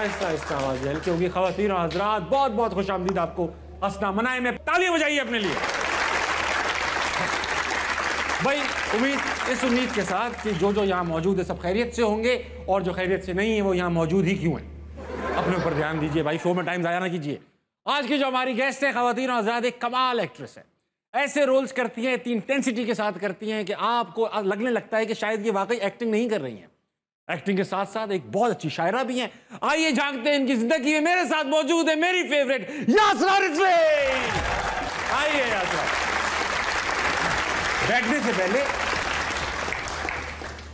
आहिस्ता आहिस्ता आवाज़ हल्की होगी खातिन हजरात बहुत बहुत खुश आमदीद आपको हंसना मनाए में तालियां बजाइए अपने लिए भाई उम्मीद इस उम्मीद के साथ कि जो जो यहाँ मौजूद है सब खैरियत से होंगे और जो खैरियत से नहीं है वो यहाँ मौजूद ही क्यों है अपने ऊपर ध्यान दीजिए भाई शो में टाइम ज़ाया ना कीजिए आज की जो हमारी गेस्ट है खातिन हजरात एक कमाल एक्ट्रेस है ऐसे रोल्स करती हैं इतनी इंटेंसिटी के साथ करती हैं कि आपको लगने लगता है कि शायद ये वाकई एक्टिंग नहीं कर रही हैं एक्टिंग के साथ साथ एक बहुत अच्छी शायरा भी हैं आइए जानते हैं इनकी जिंदगी में मेरे साथ मौजूद है मेरी फेवरेट यासरा रिजवे आइए यासरा बैठने से पहले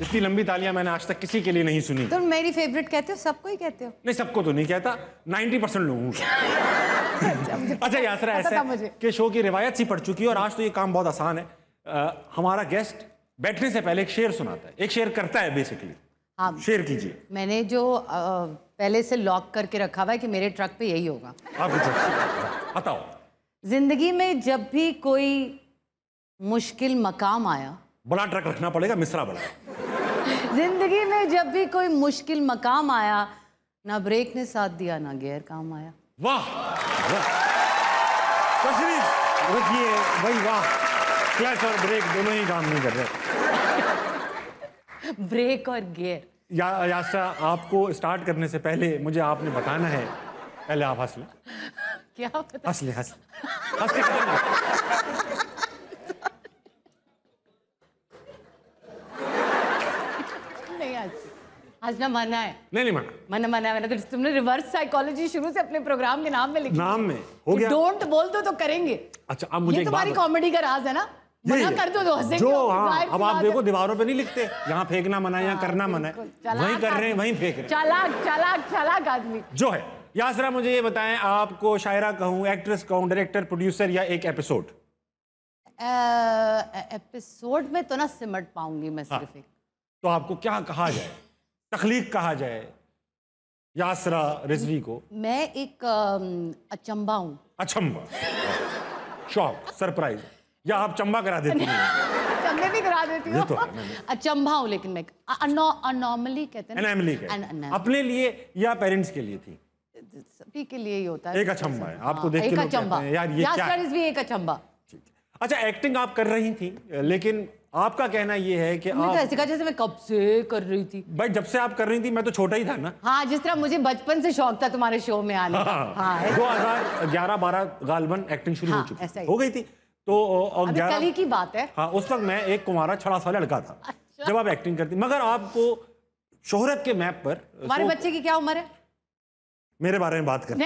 इतनी लंबी तालियां मैंने आज तक किसी के लिए नहीं सुनी तुम तो मेरी फेवरेट कहते हो सबको ही कहते हो नहीं सबको तो नहीं कहता 90 परसेंट लोगों को अच्छा यासरा ऐसा कि शो की रिवायत सी पड़ चुकी है और आज तो ये काम बहुत आसान है आ, हमारा गेस्ट बैठने से पहले एक शेर सुनाता है एक शेर करता है बेसिकली हाँ शेयर कीजिए मैंने जो आ, पहले से लॉक करके रखा हुआ है कि मेरे ट्रक पे यही होगा बताओ जिंदगी में जब भी कोई मुश्किल मकाम आया बड़ा ट्रक रखना पड़ेगा मिश्रा बड़ा जिंदगी में जब भी कोई मुश्किल मकाम आया ना ब्रेक ने साथ दिया ना गेयर काम आया वाह वाह रखिए वही वाह क्लच और ब्रेक दोनों ही काम नहीं कर रहे ब्रेक और गियर या यासा आपको स्टार्ट करने से पहले मुझे आपने बताना है पहले आप हंस लें क्या हंस लें हंस हंस के हंसना मना है नहीं नहीं मना मना मना है तो तुमने रिवर्स साइकोलॉजी शुरू से अपने प्रोग्राम के नाम में लिखा डोंट बोल दो तो करेंगे अच्छा कॉमेडी का राज है ना मना कर दो जो हाँ अब आप देखो दीवारों पे नहीं लिखते यहाँ फेंकना मना है यहाँ हाँ, करना मना है वही कर रहे हैं वही फेंक रहे चालाक चालाक चालाक आदमी जो है यासरा मुझे ये बताएं आपको शायरा कहूँ एक्ट्रेस कहूँ डायरेक्टर प्रोड्यूसर या एक एपिसोड एपिसोड में तो ना सिमट पाऊंगी मैं हाँ। सिर्फ तो आपको क्या कहा जाए तखलीक कहा जाए यासरा रिजवी को मैं एक अचंबा हूँ अचंबा शॉक सरप्राइज या आप चंबा करा देती हैं चंबे भी करा देती हूँ तो हूँ लेकिन मैं कहते हैं अपने लिए या पेरेंट्स के लिए थी सभी के लिए ही होता है एक अचंबा है आपको हाँ, देख अचंबा यार ये क्या भी एक अचंबा अच्छा एक्टिंग आप कर रही थी लेकिन आपका कहना ये है कि तो आप ऐसे कहा जैसे मैं कब से कर रही थी भाई जब से आप कर रही थी मैं तो छोटा ही था ना हाँ जिस तरह मुझे बचपन से शौक था तुम्हारे शो में आने का हाँ, हाँ दो हजार ग्यारह बारह गालबन एक्टिंग शुरू हाँ, हो चुकी हो गई थी तो ग्यारह की बात है हाँ उस वक्त मैं एक कुमारा छड़ा सा लड़का था अच्छा। जब आप एक्टिंग करती मगर आपको शोहरत के मैप पर हमारे बच्चे की क्या उम्र है मेरे बारे में बात कर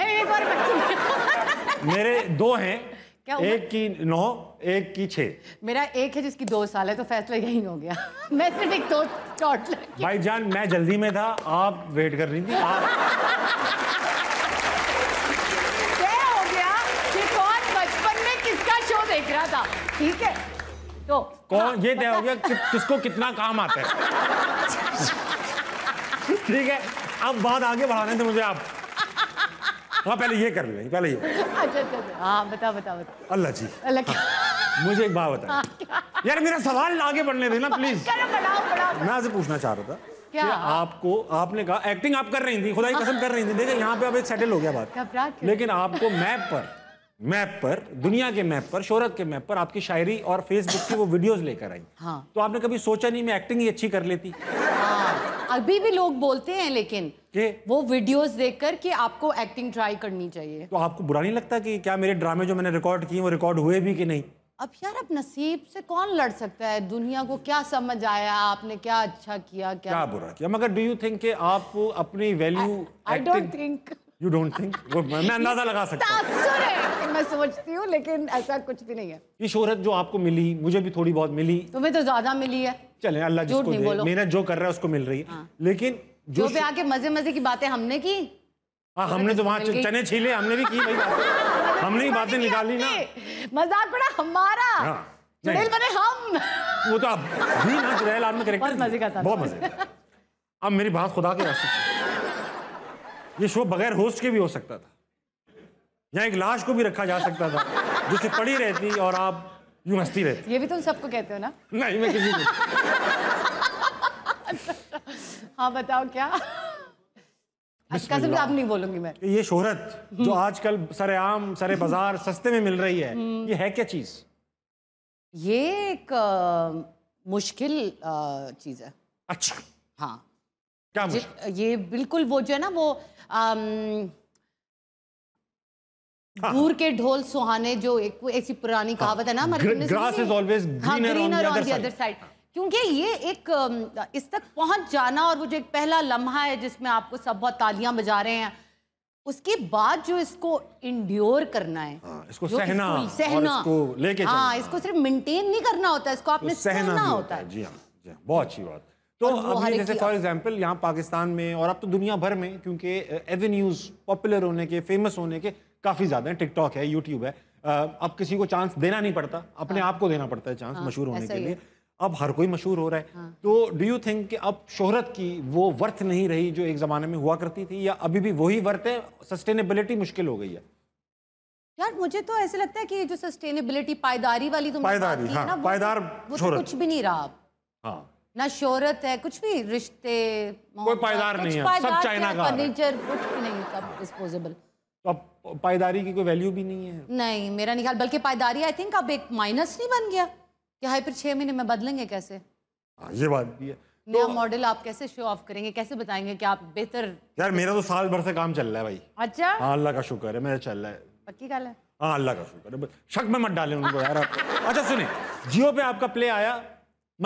मेरे दो हैं क्या उम्र? एक की नौ एक की छः मेरा एक है जिसकी दो साल है तो फैसला यही हो गया मैं सिर्फ एक तो भाई जान मैं जल्दी में था आप वेट कर रही थी आप ठीक है तो कौन हाँ, ये तय हो गया कि, किसको कितना काम आता है ठीक है अब बात आगे बढ़ाने थे मुझे आप हाँ पहले ये कर लें पहले ये अच्छा, अच्छा, अच्छा। हाँ बता बता बता अल्लाह जी अल्लाह हाँ, मुझे एक बात बता हाँ, यार मेरा सवाल आगे बढ़ने देना प्लीज मैं आपसे पूछना चाह रहा था क्या कि आपको आपने कहा एक्टिंग आप कर रही थी खुदाई कसम कर रही थी देखिए यहाँ पे अब सेटल हो गया बात लेकिन आपको मैप पर मैप पर दुनिया के मैप पर शोहरत के मैप पर आपकी शायरी और फेसबुक की वो वीडियोस लेकर आई हाँ। तो आपने कभी सोचा नहीं मैं एक्टिंग ही अच्छी कर लेती हाँ। अभी भी लोग बोलते हैं लेकिन के? वो वीडियोस देखकर कि आपको एक्टिंग ट्राई करनी चाहिए तो आपको बुरा नहीं लगता कि क्या मेरे ड्रामे जो मैंने रिकॉर्ड किए वो रिकॉर्ड हुए भी कि नहीं अब यार अब नसीब से कौन लड़ सकता है दुनिया को क्या समझ आया आपने क्या अच्छा किया क्या, क्या बुरा किया मगर डू यू थिंक आप अपनी value I don't think you don't think मैं अंदाजा लगा सकता हूँ मैं सोचती हूँ लेकिन ऐसा कुछ भी नहीं है ये शोहरत जो आपको मिली मुझे भी थोड़ी बहुत मिली तुम्हें तो ज्यादा मिली है चले अल्लाह जिसको दे मेहनत जो कर रहा है उसको मिल रही है हाँ। लेकिन जो, जो पे आके मजे मजे की बातें हमने की आ, हाँ, हमने तो वहाँ चने छीले हमने भी की भाई बातें हमने ही बातें निकाली ना मजाक बड़ा हमारा चुड़ैल हाँ, बने हम वो तो आप भी ना चुड़ैल आपने करेक्टर बहुत मजे का था बहुत मजे अब मेरी बात खुदा के रास्ते ये शो बगैर होस्ट के भी हो सकता था यहाँ एक लाश को भी रखा जा सकता था जिसे पड़ी रहती और आप यूं हंसती रहती ये भी तुम सबको कहते हो ना नहीं मैं किसी हाँ बताओ क्या कसम आप नहीं बोलूंगी मैं ये शोहरत जो हम्म। आजकल सरे आम सरे बाजार सस्ते में मिल रही है हम्म। ये है क्या चीज ये एक आ, मुश्किल आ, चीज है अच्छा हाँ क्या ये बिल्कुल वो जो है ना वो आम, दूर हाँ। के ढोल सुहाने जो एक ऐसी पुरानी हाँ। कहावत है ना हमारे साइड हाँ, क्योंकि ये एक इस तक पहुंच जाना और वो जो एक पहला लम्हा है जिसमें आपको सब बहुत तालियां बजा रहे हैं उसके बाद जो इसको इंड्योर करना है आ, इसको सहना इसको सहना इसको लेके हाँ इसको सिर्फ मेंटेन नहीं करना होता इसको आपने तो सहना, सहना होता है जी हाँ जी बहुत अच्छी बात तो अभी जैसे फॉर एग्जांपल यहाँ पाकिस्तान में और अब तो दुनिया भर में क्योंकि एवेन्यूज पॉपुलर होने के फेमस होने के काफ़ी ज़्यादा हैं टिकटॉक है यूट्यूब है अब किसी को चांस देना नहीं पड़ता अपने हाँ। आप को देना पड़ता है चांस हाँ, मशहूर होने के लिए अब हर कोई मशहूर हो रहा है हाँ। तो डू यू थिंक कि अब शोहरत की वो वर्थ नहीं रही जो एक ज़माने में हुआ करती थी या अभी भी वही वर्थ है सस्टेनेबिलिटी मुश्किल हो गई है यार मुझे तो ऐसे लगता है कि जो सस्टेनेबिलिटी पायदारी वाली तो पायदारी हाँ, पायदार वो तो कुछ भी नहीं रहा अब हाँ ना शोहरत है कुछ भी रिश्ते कोई पायदार नहीं है सब चाइना का फर्नीचर कुछ भी नहीं सब डिस्पोजेबल तो अब पायदारी की कोई वैल्यू भी नहीं है नहीं मेरा निकाल बल्कि पायदारी आई थिंक अब एक माइनस नहीं बन गया कि हाई पर छः महीने में बदलेंगे कैसे हाँ, ये बात भी है तो नया तो, मॉडल आप कैसे शो ऑफ करेंगे कैसे बताएंगे कि आप बेहतर यार मेरा तो साल भर से काम चल रहा है भाई अच्छा हाँ अल्लाह का शुक्र है मेरा चल रहा है पक्की गल है हाँ अल्लाह का शुक्र है शक में मत डालें उनको यार आप अच्छा सुने जियो पे आपका प्ले आया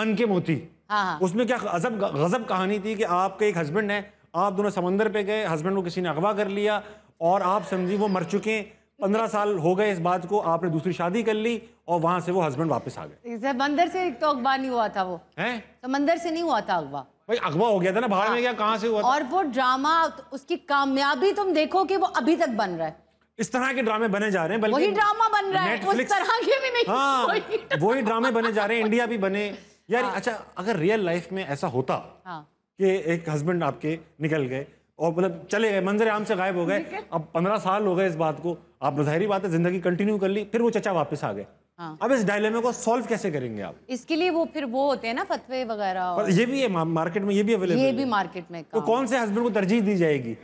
मन के मोती हाँ, हाँ। उसमें क्या गजब गजब कहानी थी कि आपके एक हस्बैंड है आप दोनों समंदर पे गए हस्बैंड को किसी ने अगवा कर लिया और आप समझी वो मर चुके हैं पंद्रह साल हो गए इस बात को आपने दूसरी शादी कर ली और वहां से वो हस्बैंड वापस आ गए समंदर से तो अगवा नहीं हुआ था वो है समंदर से नहीं हुआ था अगवा भाई अगवा हो गया था ना बाहर में हाँ। गया कहाँ से हुआ और वो ड्रामा उसकी कामयाबी तुम देखो कि वो अभी तक बन रहा है इस तरह के ड्रामे बने जा रहे हैं वही ड्रामा बन रहा है उस तरह के भी नहीं हाँ वही ड्रामे बने जा रहे हैं इंडिया भी बने यार हाँ। अच्छा अगर रियल लाइफ में ऐसा होता हाँ। कि एक हस्बैंड आपके निकल गए और मतलब चले गए मंजर आम से गायब हो गए अब पंद्रह साल हो गए इस बात को आप जाहिर बात है जिंदगी कंटिन्यू कर ली फिर वो चचा वापस आ गए हाँ। अब इस डायलेमे को सॉल्व कैसे करेंगे आप इसके लिए वो फिर वो होते हैं ना फतवे वगैरह और ये भी है मार्केट में ये भी अवेलेबल ये भी मार्केट में तो कौन से हस्बैंड को तरजीह दी जाएगी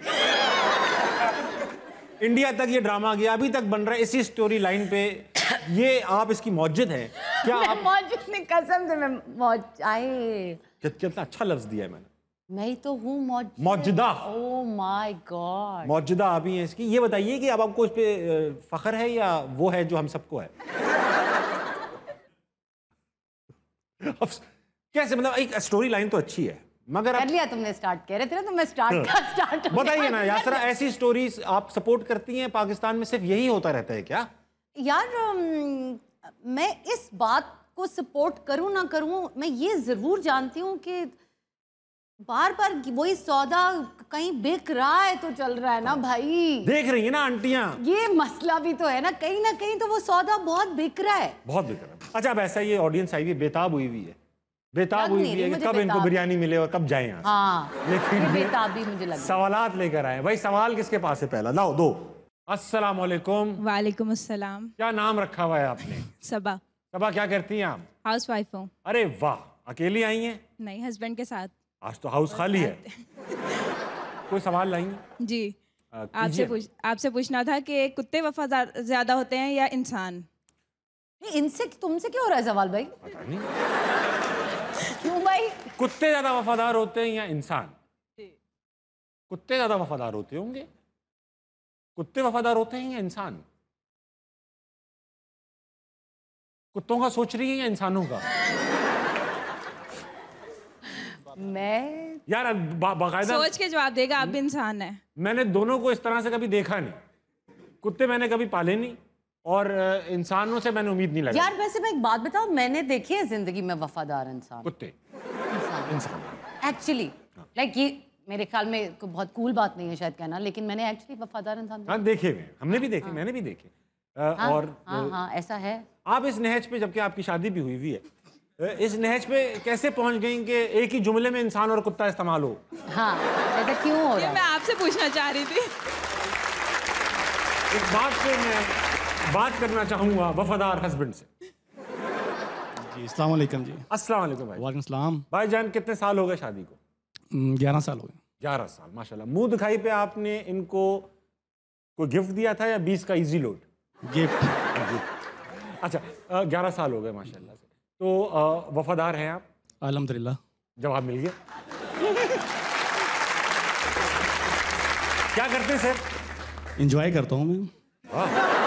इंडिया तक ये ड्रामा गया अभी तक बन रहा है इसी स्टोरी लाइन पे ये आप इसकी मौजूद है क्या आप मौजूद नहीं कसम से मैं मौज आई कितना अच्छा लफ्ज दिया है मैंने मैं तो हूँ मौजूदा ओ माय गॉड मौजूदा आप ही है इसकी ये बताइए कि अब आपको इस पे फखर है या वो है जो हम सबको है कैसे मतलब एक स्टोरी लाइन तो अच्छी है मगर कर लिया तुमने स्टार्ट कह रहे थे ना तो मैं स्टार्ट का स्टार्ट बताइए ना यासरा ऐसी स्टोरीज आप सपोर्ट करती हैं पाकिस्तान में सिर्फ यही होता रहता है क्या यार मैं इस बात को सपोर्ट करूं ना करूं मैं ये ज़रूर जानती हूं कि बार बार वही सौदा कहीं बिक रहा है तो चल रहा है ना हाँ। भाई देख रही है ना आंटिया ये मसला भी तो है ना कहीं ना कहीं तो वो सौदा बहुत बिक रहा है बहुत बिक रहा है अच्छा वैसा ये ऑडियंस आई हुई बेताब हुई हुई है बेताब हुई हुई है कि कब इनको बिरयानी मिले और कब जाए यहाँ हाँ, लेकिन बेताबी मुझे सवाल लेकर आए भाई सवाल किसके पास है पहला लाओ दो अस्सलाम वालेकुम वालेकुम अस्सलाम क्या नाम रखा हुआ है आपने सबा सबा क्या करती हैं आप हाउस वाइफ हूँ अरे वाह अकेली आई हैं नहीं हस्बैंड के साथ आज तो हाउस खाली है कोई सवाल लाएंगे जी आपसे पूछ आपसे पूछना था कि कुत्ते वफादार ज्यादा होते हैं या इंसान इनसे तुमसे क्या हो रहा है सवाल भाई पता नहीं क्यों भाई कुत्ते ज्यादा वफादार होते हैं या इंसान कुत्ते ज्यादा वफादार होते होंगे कुत्ते वफादार होते हैं या इंसान कुत्तों का सोच रही है या इंसानों का मैं यार बाकायदा सोच के जवाब देगा आप भी इंसान है मैंने दोनों को इस तरह से कभी देखा नहीं कुत्ते मैंने कभी पाले नहीं और इंसानों से मैंने उम्मीद नहीं लगी यार वैसे मैं एक बात बताऊ मैंने देखी है जिंदगी में वफादार इंसान कुत्ते इंसान एक्चुअली लाइक हाँ। ये मेरे ख्याल में बहुत कूल बात नहीं है शायद कहना लेकिन मैंने एक्चुअली वफादार इंसान हाँ देखे हुए हमने भी देखे हाँ। मैंने भी देखे आ, हाँ, और हाँ हाँ ऐसा है आप इस नहज पे जबकि आपकी शादी भी हुई हुई है इस नहज पे कैसे पहुंच गई कि एक ही जुमले में इंसान और कुत्ता इस्तेमाल हो हाँ ऐसा क्यों हो रहा मैं आपसे पूछना चाह रही थी इस बात से मैं बात करना चाहूँगा वफादार हस्बैंड से जी अस्सलाम वालेकुम जी अस्सलाम वालेकुम भाई वालेकुम सलाम भाई जान कितने साल हो गए शादी को ग्यारह साल हो गए ग्यारह साल माशाल्लाह मुंह दिखाई पे आपने इनको कोई गिफ्ट दिया था या बीस का इजी लोड गिफ्ट अच्छा ग्यारह साल हो गए माशाल्लाह से तो वफादार हैं आप ला जवाब मिल गया क्या करते हैं सर इंजॉय करता हूँ मैं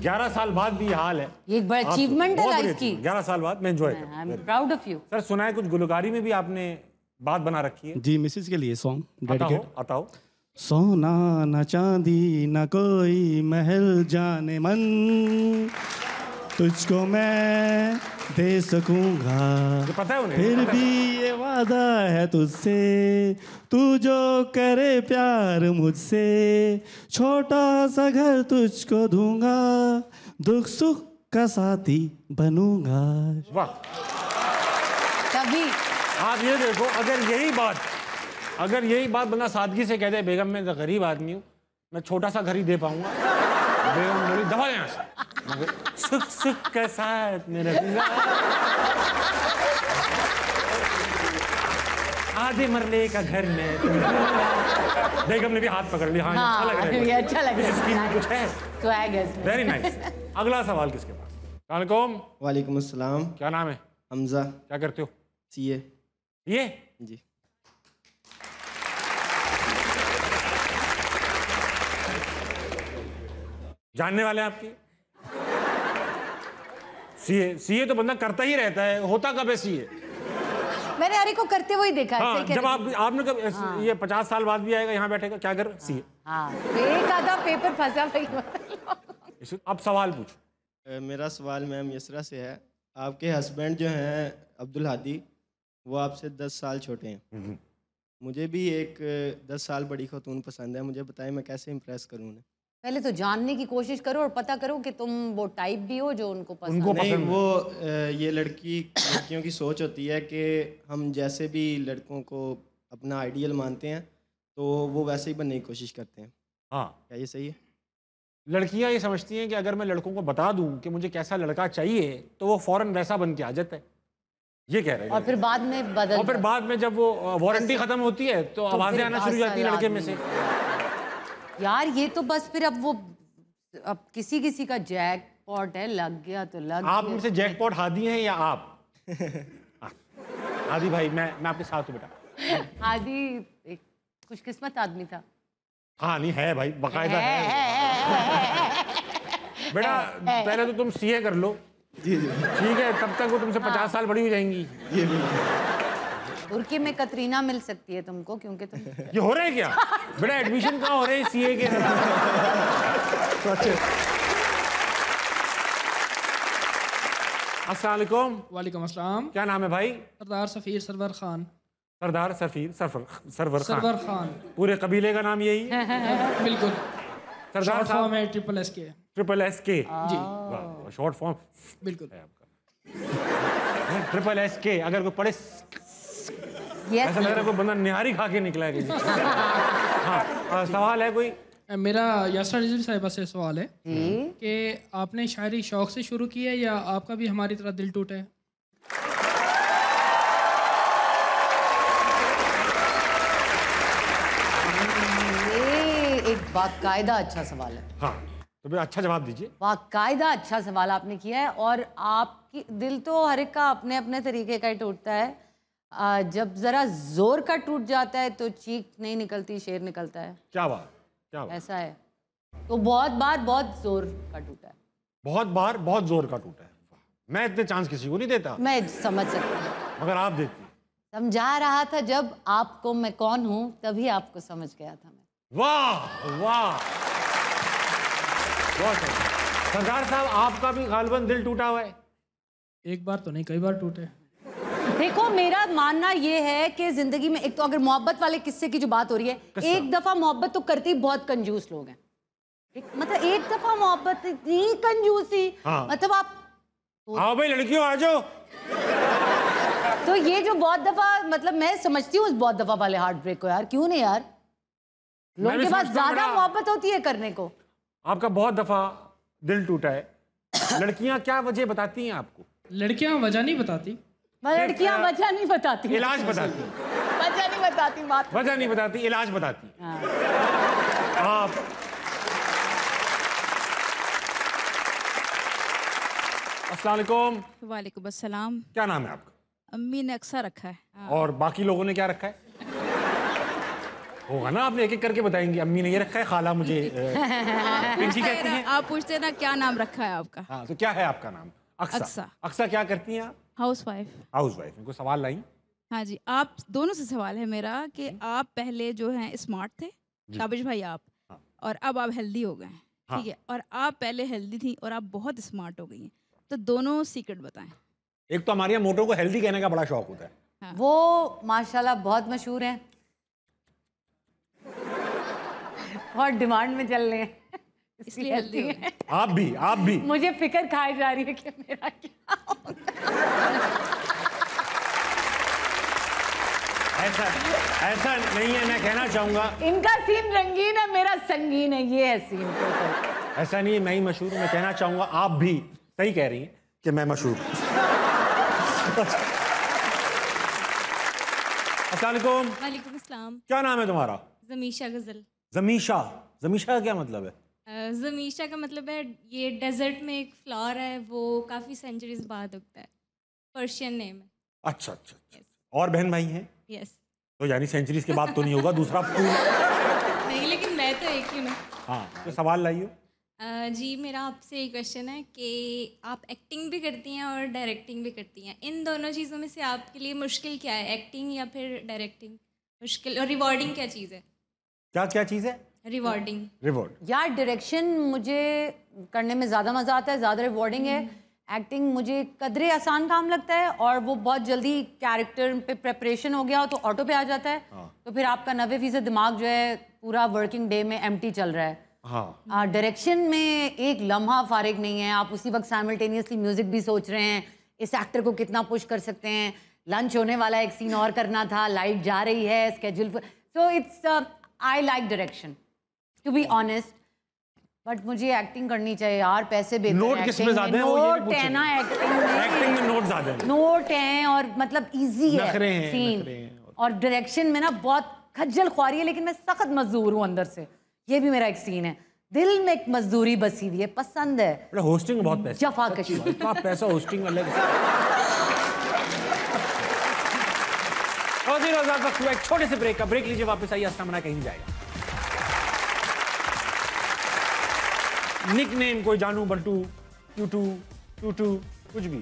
ग्यारह साल बाद भी हाल है एक बड़ा अचीवमेंट है लाइफ की ग्यारह साल बाद मैं enjoy proud of you sir सुना है कुछ गुलगारी में भी आपने बात बना रखी है जी मिसेस के लिए सॉन्ग डेडिकेट बताओ सोना न चांदी न कोई महल जाने मन तुझको मैं दे सकूंगा तो पता है उन्हें फिर पता भी है। ये वादा है तुझसे तू जो करे प्यार मुझसे छोटा सा घर तुझको दूंगा दुख सुख का साथी बनूंगा वाह आप ये देखो अगर यही बात अगर यही बात बंदा सादगी से कहते बेगम मैं तो गरीब आदमी हूँ मैं छोटा सा घर ही दे पाऊंगा बेगम बोली दफा यहाँ से सुख सुख के साथ मेरा आधे मरले का घर में बेगम ने भी हाथ पकड़ लिया हाँ, हाँ अच्छा लग रहा है अच्छा लग रहा है कुछ है तो आई वेरी नाइस अगला सवाल किसके पास वालेकुम वालेकुम अस्सलाम क्या नाम है हमजा क्या करते हो सीए ये जी जानने वाले हैं आपकी सीए सीए तो बंदा करता ही रहता है होता कब है सीए मैंने अरे को करते हुए देखा हाँ, जब आप आपने कब हाँ। ये पचास साल बाद भी आएगा यहाँ बैठेगा क्या कर सीए हाँ, एक आधा पेपर फंसा भाई अब सवाल पूछो मेरा सवाल मैम यसरा से है आपके हस्बैंड जो हैं अब्दुल हादी वो आपसे दस साल छोटे हैं हम्म, हम्म। मुझे भी एक दस साल बड़ी खतून पसंद है मुझे बताएं मैं कैसे इम्प्रेस करूँ उन्हें पहले तो जानने की कोशिश करो और पता करो कि तुम वो टाइप भी हो जो उनको पसंद उनको नहीं वो ये लड़की लड़कियों की सोच होती है कि हम जैसे भी लड़कों को अपना आइडियल मानते हैं तो वो वैसे ही बनने की कोशिश करते हैं हाँ क्या ये सही है लड़कियाँ ये समझती हैं कि अगर मैं लड़कों को बता दूँ कि मुझे कैसा लड़का चाहिए तो वो फौरन वैसा बन के आ जाता है ये कह रहे हैं और फिर बाद में बदल और फिर बाद में जब वो वारंटी खत्म होती है तो, तो आवाजें आना शुरू हो जाती है लड़के में से यार ये तो बस फिर अब वो अब किसी किसी का जैक पॉट है लग गया तो लग आप मुझसे जैक पॉट हादी हैं या आप हाँ। हादी भाई मैं मैं आपके साथ हूँ बेटा हादी एक खुशकिस्मत आदमी था हाँ नहीं है भाई बकायदा है, है, है, है है, है, है। बेटा पहले तो तुम सीए कर लो जी जी ठीक है तब तक वो तुमसे हाँ। पचास साल बड़ी हो जाएंगी जी, जी। तुर्की में कतरीना मिल सकती है तुमको क्योंकि तुम ये हो रहा है क्या बेटा एडमिशन कहाँ हो रहे हैं सीए के तो अस्सलाम वालेकुम अस्सलाम क्या नाम है भाई सरदार सफ़ीर सरवर खान सरदार सफ़ीर सरवर सरवर खान सरवर खान पूरे कबीले का नाम यही है बिल्कुल सरदार साहब है ट्रिपल एस के ट्रिपल एस के जी शॉर्ट फॉर्म बिल्कुल है आपका ट्रिपल एस के अगर कोई पढ़े yes, ऐसा लग रहा है कोई बंदा निहारी खा के निकला है हाँ, सवाल है कोई मेरा यासर रिजवी साहब से सवाल है कि आपने शायरी शौक से शुरू की है या आपका भी हमारी तरह दिल टूटा है एक बाकायदा अच्छा सवाल है हाँ तो भी अच्छा जवाब दीजिए बाकायदा अच्छा सवाल आपने किया है और आपकी दिल तो हर एक का अपने अपने तरीके का ही टूटता है जब जरा जोर का टूट जाता है तो चीख नहीं निकलती शेर निकलता है क्या बात क्या बात ऐसा है तो बहुत बार बहुत जोर का टूटा है बहुत बार बहुत जोर का टूटा है मैं इतने चांस किसी को नहीं देता मैं समझ सकती मगर आप देती समझा रहा था जब आपको मैं कौन हूँ तभी आपको समझ गया था मैं वाह वाह सरदार साहब आपका भी गालबन दिल टूटा हुआ है एक बार तो नहीं कई बार टूटे देखो मेरा मानना ये है कि जिंदगी में एक तो अगर मोहब्बत वाले किस्से की जो बात हो रही है एक दफा मोहब्बत तो करती बहुत कंजूस लोग हैं मतलब एक दफा मोहब्बत इतनी कंजूसी हाँ। मतलब आप तो आओ भाई लड़कियों आ जाओ तो ये जो बहुत दफा मतलब मैं समझती हूँ बहुत दफा वाले हार्ट ब्रेक को यार क्यों नहीं यार लोगों के पास ज्यादा मोहब्बत होती है करने को आपका बहुत दफा दिल टूटा है लड़कियां क्या वजह बताती हैं आपको लड़कियां वजह नहीं बताती लड़कियां वजह नहीं बताती इलाज बताती वजह नहीं बताती बात वजह नहीं बताती इलाज बताती हाँ। आप अस्सलाम वालेकुम अस्सलाम क्या नाम है आपका अम्मी ने अक्सर रखा है हाँ। और बाकी लोगों ने क्या रखा है होगा ना आपने एक एक करके बताएंगे अम्मी ने ये रखा है खाला मुझे पिंकी कहती हैं आप पूछते ना क्या नाम रखा है आपका हाँ तो क्या है आपका नाम अक्सा, अक्सा क्या करती हैं आप हाउस वाइफ हाउस वाइफ इनको सवाल लाई हाँ जी आप दोनों से सवाल है मेरा कि आप पहले जो है स्मार्ट थे काबिज भाई आप हाँ। और अब आप हेल्दी हो गए हैं हाँ। ठीक है और आप पहले हेल्दी थी और आप बहुत स्मार्ट हो गई हैं तो दोनों सीक्रेट बताएं एक तो हमारे यहाँ मोटो को हेल्दी कहने का बड़ा शौक होता है हाँ। वो माशाल्लाह बहुत मशहूर हैं बहुत डिमांड में चल रहे हैं इसलिए हेल्दी आप भी आप भी मुझे फिक्र खाई जा रही है कि मेरा क्या ऐसा ऐसा नहीं है मैं कहना चाहूंगा इनका सीन रंगीन है मेरा संगीन है ये है सीन तो ऐसा नहीं है मैं ही मशहूर मैं कहना चाहूंगा आप भी सही कह रही हैं कि मैं मशहूर असलाकुम वालेकुम अस्सलाम क्या नाम है तुम्हारा जमीशा गजल जमीशा जमीशा का क्या मतलब है जमीशा का मतलब है ये डेजर्ट में एक फ्लावर है वो काफ़ी सेंचुरीज बाद उगता है पर्शियन नेम है अच्छा अच्छा, अच्छा। और बहन भाई हैं yes. तो यानी सेंचुरीज के बाद तो नहीं होगा दूसरा नहीं लेकिन मैं तो एक ही हाँ तो सवाल लाइए जी मेरा आपसे ये क्वेश्चन है कि आप एक्टिंग भी करती हैं और डायरेक्टिंग भी करती हैं इन दोनों चीज़ों में से आपके लिए मुश्किल क्या है एक्टिंग या फिर डायरेक्टिंग मुश्किल और रिवॉर्डिंग क्या चीज़ है क्या क्या चीज़ है रिवॉर्डिंग रिवॉर्ड यार डायरेक्शन मुझे करने में ज़्यादा मज़ा आता है ज़्यादा रिवॉर्डिंग है हम्म। एक्टिंग मुझे कदरे आसान काम लगता है और वो बहुत जल्दी कैरेक्टर पे प्रेपरेशन हो गया हो तो ऑटो पे आ जाता है हाँ। तो फिर आपका नबे फीसद दिमाग जो है पूरा वर्किंग डे में एम चल रहा है डायरेक्शन हाँ। में एक लम्हा फारिग नहीं है आप उसी वक्त साइमल्टेनियसली म्यूजिक भी सोच रहे हैं इस एक्टर को कितना पुश कर सकते हैं लंच होने वाला एक सीन और करना था लाइट जा रही है schedule so it's I like direction to be honest but मुझे एक्टिंग करनी चाहिए यार पैसे बेहतर नोट किस में ज्यादा है वो ये भी पूछना एक्टिंग में एक्टिंग में नोट ज्यादा है नोट हैं और मतलब इजी है नखरे हैं सीन नखरे हैं और डायरेक्शन में ना बहुत खज्जल ख्वारी है लेकिन मैं सख्त मजदूर हूँ अंदर से ये भी मेरा एक सीन है दिल में एक मजदूरी बसी हुई है पसंद है होस्टिंग बहुत पैसा जफा कशी पैसा होस्टिंग अलग एक छोटे से ब्रेक का ब्रेक लीजिए वापस आइए असना कहीं जाएगा निकनेम कोई जानू बल्टू टूटू टूटू कुछ भी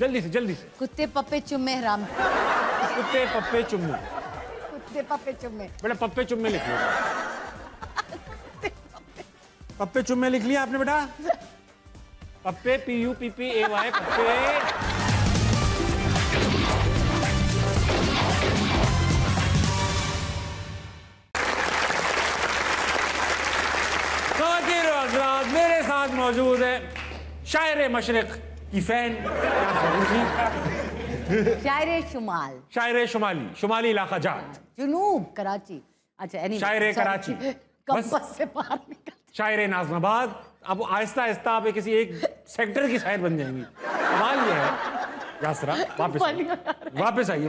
जल्दी से जल्दी से कुत्ते पप्पे चुम्मे राम कुत्ते पप्पे चुम्मे कुत्ते पप्पे चुम्मे बेटा पप्पे चुम्मे लिख लिया पप्पे चुम्मे लिख लिया आपने बेटा Pappe P U P P A Y Pappe मौजूद है शायर मशरक की फैन शायर शुमाल शायर शुमाली शुमाली इलाका जात जुनूब कराची अच्छा शायर कराची शायर नाजनाबाद अब आहिस्ता आहिस्ता आप किसी एक सेक्टर की शायर बन जाएंगी सवाल ये है वापस आइए वापस आइए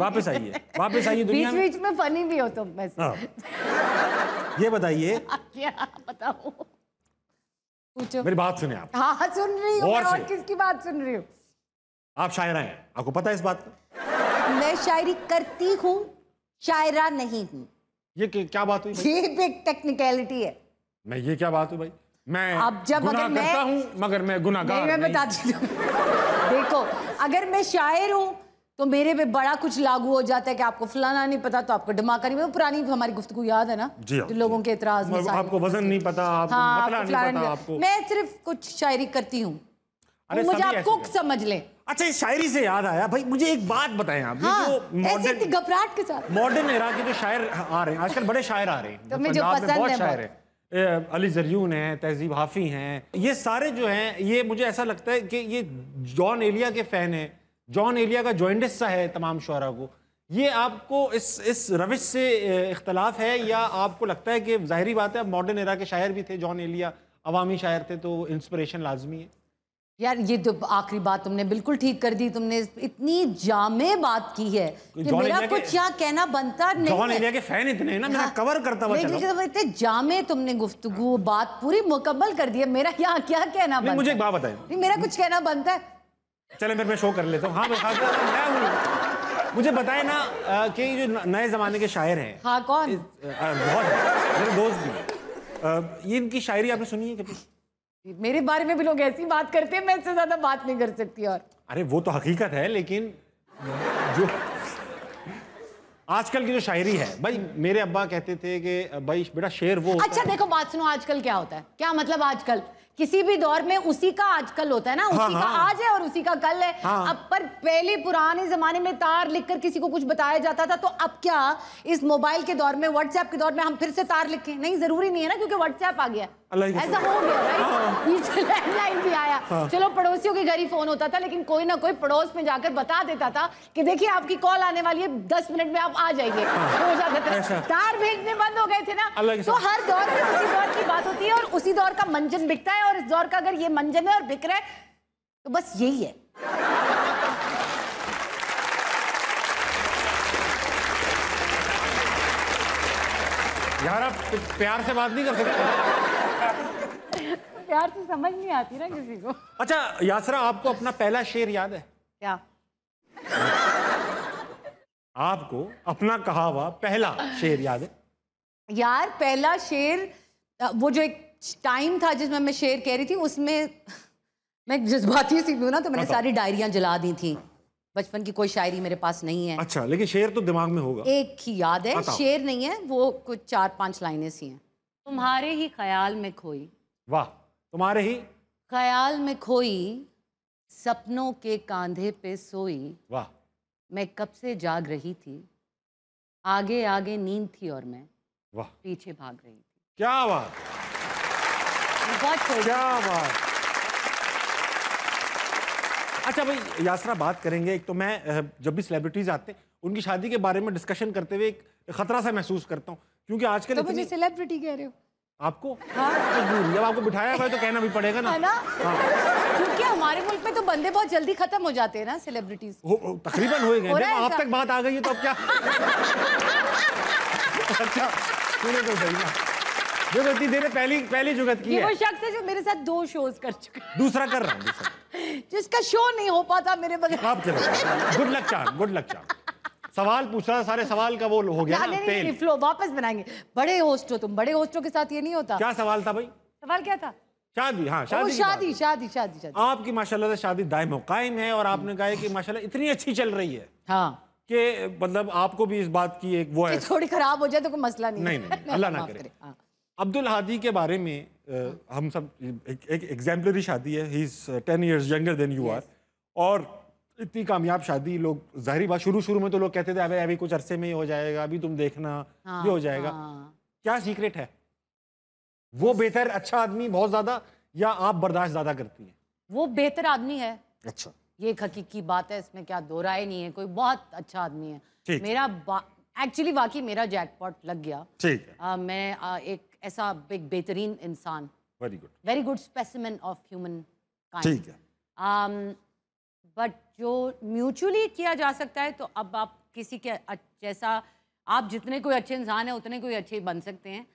वापस आइए दुनिया बीच बीच में फनी भी हो तुम तो ये बताइए क्या बताओ मेरी बात सुने आप हाँ, हाँ सुन रही हूँ और, और किसकी बात सुन रही हूँ आप शायरा हैं आपको पता है इस बात का मैं शायरी करती हूँ शायरा नहीं हूँ ये क्या बात हुई ये भी एक टेक्निकलिटी है मैं ये क्या बात हुई भाई मैं अब जब अगर मैं करता मगर मैं गुनागार मैं बता देती हूँ देखो अगर मैं शायर हूँ तो मेरे पे बड़ा कुछ लागू हो जाता है कि आपको फलाना नहीं पता तो आपको धमाका नहीं पुरानी हमारी गुफ्तु याद है ना जी हाँ। जो लोगों के इतराज में आपको वजन नहीं पता हाँ, मैं सिर्फ कुछ शायरी करती हूँ मुझे आप कुक समझ लें अच्छा इस शायरी से याद आया भाई मुझे एक बात बताएं आप हाँ, मॉडर्न घबराहट के साथ मॉडर्न इरा के जो शायर आ रहे हैं आजकल बड़े शायर आ रहे हैं तो मुझे पसंद है शायर है अली जरयून है तहजीब हाफी हैं ये सारे जो हैं ये मुझे ऐसा लगता है कि ये जॉन एलिया के फैन हैं जॉन एलिया का जॉइंट हिस्सा है तमाम शुरा को ये आपको इस इस रविश से इख्तलाफ है या आपको लगता है कि ज़ाहरी बात है अब मॉडर्न इरा के शायर भी थे जॉन एलिया अवामी शायर थे तो इंस्परेशन लाजमी है यार ये तो आखिरी बात तुमने बिल्कुल ठीक कर दी तुमने इतनी जामे बात की है कि मेरा कुछ यहाँ कहना बनता नहीं है के फैन इतने ना मेरा कवर हाँ। करता हुआ चलो तो इतने जामे तुमने गुफ्तु बात पूरी मुकम्मल कर दी है मेरा यहाँ क्या कहना बनता मुझे एक बात बताए मेरा कुछ कहना बनता है चले फिर मैं शो कर लेता हूँ हाँ खासकर हाँ, हाँ, मैं हूँ मुझे बताए ना कि जो नए जमाने के शायर हैं हाँ कौन बहुत मेरे दोस्त भी ये इनकी शायरी आपने सुनी है कभी मेरे बारे में भी लोग ऐसी बात करते हैं मैं इससे ज्यादा बात नहीं कर सकती और अरे वो तो हकीकत है लेकिन जो आजकल की जो शायरी है भाई मेरे अब्बा कहते थे कि भाई बेटा शेर वो अच्छा देखो बात सुनो आजकल क्या होता है क्या मतलब आजकल किसी भी दौर में उसी का आजकल होता है ना हाँ, उसी हाँ, का हाँ, आज है और उसी का कल है हाँ, अब पर पहले पुराने जमाने में तार लिखकर किसी को कुछ बताया जाता था तो अब क्या इस मोबाइल के दौर में व्हाट्सएप के दौर में हम फिर से तार लिखें नहीं जरूरी नहीं है ना क्योंकि व्हाट्सएप आ गया ऐसा हो गया हाँ। भी आया हाँ। चलो पड़ोसियों के घर ही फोन होता था लेकिन कोई ना कोई पड़ोस में जाकर बता देता था कि देखिए आपकी कॉल आने वाली है दस मिनट में आप आ जाइए हो तार भेजने बंद हो गए थे ना तो हर दौर में उसी दौर की बात होती है और उसी दौर का मंजन बिकता है है और इस दौर का अगर ये मंजन है और बिक रहा है तो बस यही है यार आप प्यार से बात नहीं कर सकते प्यार से समझ नहीं आती ना किसी को अच्छा यासरा आपको अपना पहला शेर याद है क्या आपको अपना कहावा पहला शेर याद है यार पहला शेर वो जो एक टाइम था जिसमें मैं शेयर कह रही थी उसमें मैं जज्बाती सी हूँ ना तो मैंने हाँ, तो। सारी डायरियाँ जला दी थी बचपन की कोई शायरी मेरे पास नहीं है अच्छा लेकिन शेर तो दिमाग में होगा एक ही याद है शेर नहीं है वो कुछ चार पांच लाइनें सी हैं तुम्हारे ही ख्याल में खोई वाह तुम्हारे ही ख्याल में खोई सपनों के कांधे पे सोई वाह मैं कब से जाग रही थी आगे आगे नींद थी और मैं वाह पीछे भाग रही थी क्या बात अच्छा भाई यासरा बात करेंगे एक तो मैं जब भी सेलिब्रिटीज आते हैं उनकी शादी के बारे में डिस्कशन करते हुए एक खतरा सा महसूस करता हूँ क्योंकि आजकल तो मुझे सेलिब्रिटी कह रहे हो आपको हाँ। जब आपको बिठाया हुआ तो कहना भी पड़ेगा ना, हाँ। क्योंकि हमारे मुल्क में तो बंदे बहुत जल्दी खत्म हो जाते हैं ना सेलिब्रिटीज तकरीबन हो गए आप तक बात आ गई है तो अब क्या अच्छा तो सही ना जो गलती दे पहली पहली जुगत की है वो शख्स है जो मेरे साथ दो शोज कर चुका है दूसरा कर रहा हूँ जिसका शो नहीं हो पाता मेरे बगैर आप चलो गुड लक चार गुड लक चार सवाल पूछा सारे सवाल का वो हो गया ना नहीं, नहीं, फ्लो वापस बनाएंगे बड़े होस्ट हो तुम बड़े होस्टों के साथ ये नहीं होता क्या सवाल था भाई सवाल क्या था शादी हाँ शादी शादी शादी शादी शादी आपकी माशाल्लाह से शादी दायम कायम है और आपने कहा है कि माशाल्लाह इतनी अच्छी चल रही है हाँ कि मतलब आपको भी इस बात की एक वो है थोड़ी खराब हो जाए तो कोई मसला नहीं, नहीं अल्लाह ना करे अब्दुल हादी के बारे में आ, हाँ। हम सब एक, एग्जाम्पलरी शादी है he is ten years younger than you are और इतनी कामयाब शादी लोग जाहिर बात शुरू शुरू में तो लोग कहते थे अबे अभी कुछ अरसे में ही हो जाएगा अभी तुम देखना हाँ, ये हो जाएगा हाँ। क्या सीक्रेट है वो बेहतर अच्छा आदमी बहुत ज़्यादा या आप बर्दाश्त ज़्यादा करती हैं वो बेहतर आदमी है अच्छा ये एक हकीकी बात है इसमें क्या दो राय नहीं है कोई बहुत अच्छा आदमी है मेरा एक्चुअली वाकई मेरा जैकपॉट लग गया ठीक है आ, मैं आ, एक ऐसा एक बेहतरीन इंसान very good very good specimen of human ठीक है um, बट जो म्यूचुअली किया जा सकता है तो अब आप किसी के जैसा आप जितने कोई अच्छे इंसान है उतने कोई अच्छे बन सकते हैं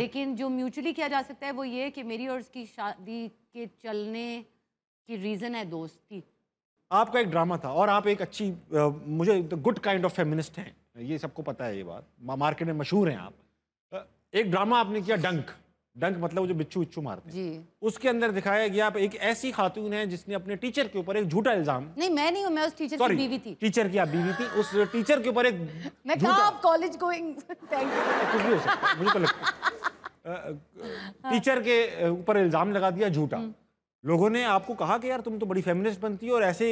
लेकिन जो म्यूचुअली किया जा सकता है वो ये कि मेरी और उसकी शादी के चलने की रीज़न है दोस्ती आपका एक ड्रामा था और आप एक अच्छी मुझे गुड काइंड ऑफ फेमिनिस्ट हैं ये सबको पता है ये बात मार्केट में मशहूर हैं आप एक ड्रामा आपने किया डंक डंक मतलब वो जो बिच्छू बिच्छू मारते जी उसके अंदर दिखाया गया आप एक ऐसी खातून है जिसने अपने टीचर के ऊपर एक झूठा इल्जाम नहीं मैं नहीं हूँ मैं उस टीचर Sorry, की बीवी थी टीचर की आप बीवी थी उस टीचर के ऊपर एक मैं कहा आप कॉलेज गोइंग कुछ भी हो सकता मुझे तो लगता टीचर के ऊपर इल्जाम लगा दिया झूठा हम्म। लोगों ने आपको कहा कि यार तुम तो बड़ी फेमिनिस्ट बनती हो और ऐसे